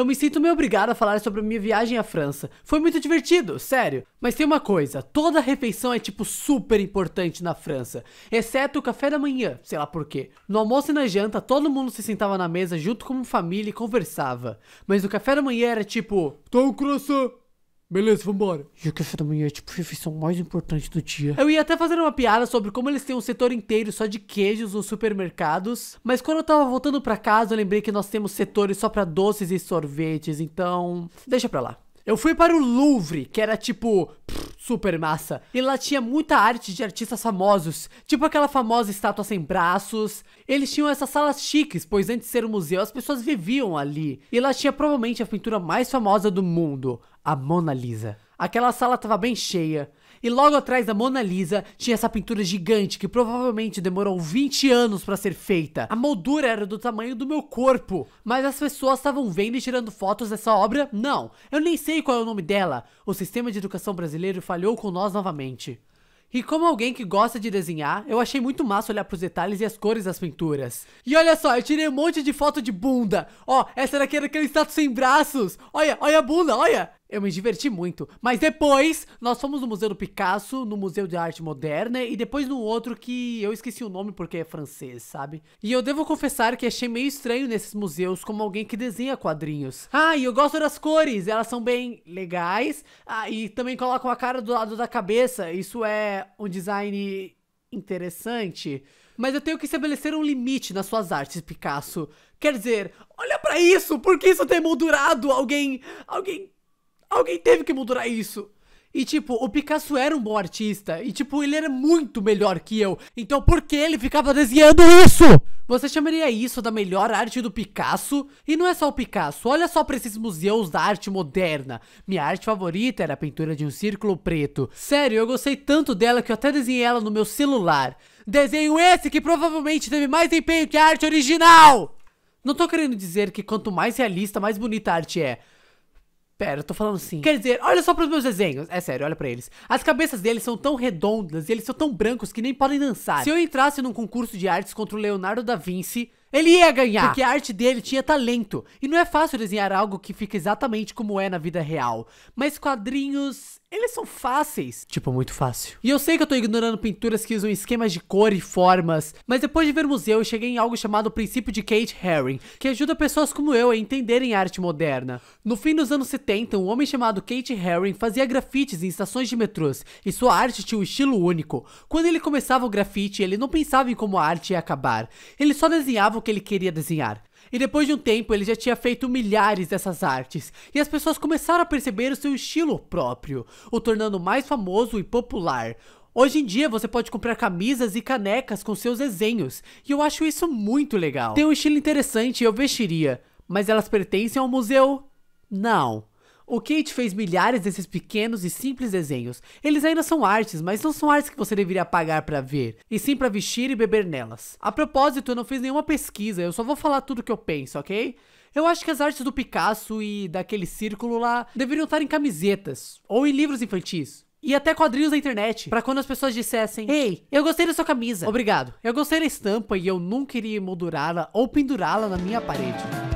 Eu me sinto meio obrigado a falar sobre a minha viagem à França. Foi muito divertido, sério. Mas tem uma coisa, toda refeição é tipo super importante na França, exceto o café da manhã, sei lá por quê. No almoço e na janta, todo mundo se sentava na mesa junto como família e conversava. Mas o café da manhã era tipo, tão um croissant, Beleza, vambora. E o café da manhã é tipo a refeição mais importante do dia. Eu ia até fazer uma piada sobre como eles têm um setor inteiro só de queijos nos supermercados, mas quando eu tava voltando para casa, eu lembrei que nós temos setores só para doces e sorvetes, então deixa pra lá. Eu fui para o Louvre, que era tipo pff, super massa. E lá tinha muita arte de artistas famosos, tipo aquela famosa estátua sem braços. Eles tinham essas salas chiques, pois antes de ser um museu as pessoas viviam ali. E lá tinha provavelmente a pintura mais famosa do mundo, a Mona Lisa. Aquela sala estava bem cheia. E logo atrás da Mona Lisa tinha essa pintura gigante que provavelmente demorou 20 anos para ser feita. A moldura era do tamanho do meu corpo, mas as pessoas estavam vendo e tirando fotos dessa obra? Não, eu nem sei qual é o nome dela. O sistema de educação brasileiro falhou com nós novamente. E como alguém que gosta de desenhar, eu achei muito massa olhar pros detalhes e as cores das pinturas. E olha só, eu tirei um monte de foto de bunda. Ó, essa daqui era aquele status sem braços. Olha, olha a bunda, olha. Eu me diverti muito. Mas depois, nós fomos no Museu do Picasso, no Museu de Arte Moderna e depois no outro que eu esqueci o nome porque é francês, sabe? E eu devo confessar que achei meio estranho nesses museus como alguém que desenha quadrinhos. Ah, e eu gosto das cores, elas são bem legais. Ah, e também colocam a cara do lado da cabeça. Isso é um design interessante. Mas eu tenho que estabelecer um limite nas suas artes, Picasso. Quer dizer, olha para isso, por que isso tem moldurado alguém, alguém Alguém teve que mudar isso. E, tipo, o Picasso era um bom artista. E, tipo, ele era muito melhor que eu. Então, por que ele ficava desenhando isso? Você chamaria isso da melhor arte do Picasso? E não é só o Picasso. Olha só pra esses museus da arte moderna. Minha arte favorita era a pintura de um círculo preto. Sério, eu gostei tanto dela que eu até desenhei ela no meu celular. Desenho esse que provavelmente teve mais empenho que a arte original! Não tô querendo dizer que quanto mais realista, mais bonita a arte é. Pera, eu tô falando assim. Quer dizer, olha só pros meus desenhos. É sério, olha para eles. As cabeças deles são tão redondas e eles são tão brancos que nem podem dançar. Se eu entrasse num concurso de artes contra o Leonardo da Vinci, ele ia ganhar. Porque a arte dele tinha talento. E não é fácil desenhar algo que fica exatamente como é na vida real. Mas quadrinhos eles são fáceis. Tipo, muito fácil. E eu sei que eu tô ignorando pinturas que usam esquemas de cor e formas, mas depois de ver museu, eu cheguei em algo chamado princípio de Kate Haring, que ajuda pessoas como eu a entenderem a arte moderna. No fim dos anos 70, um homem chamado Kate Haring fazia grafites em estações de metrôs, e sua arte tinha um estilo único. Quando ele começava o grafite, ele não pensava em como a arte ia acabar. Ele só desenhava o que ele queria desenhar. E depois de um tempo ele já tinha feito milhares dessas artes, e as pessoas começaram a perceber o seu estilo próprio, o tornando mais famoso e popular. Hoje em dia você pode comprar camisas e canecas com seus desenhos, e eu acho isso muito legal. Tem um estilo interessante e eu vestiria, mas elas pertencem ao museu? Não. O Kate fez milhares desses pequenos e simples desenhos. Eles ainda são artes, mas não são artes que você deveria pagar para ver, e sim para vestir e beber nelas. A propósito, eu não fiz nenhuma pesquisa, eu só vou falar tudo que eu penso, ok? Eu acho que as artes do Picasso e daquele círculo lá deveriam estar em camisetas ou em livros infantis. E até quadrinhos na internet, para quando as pessoas dissessem: Ei, eu gostei da sua camisa. Obrigado. Eu gostei da estampa e eu nunca iria moldurá-la ou pendurá-la na minha parede.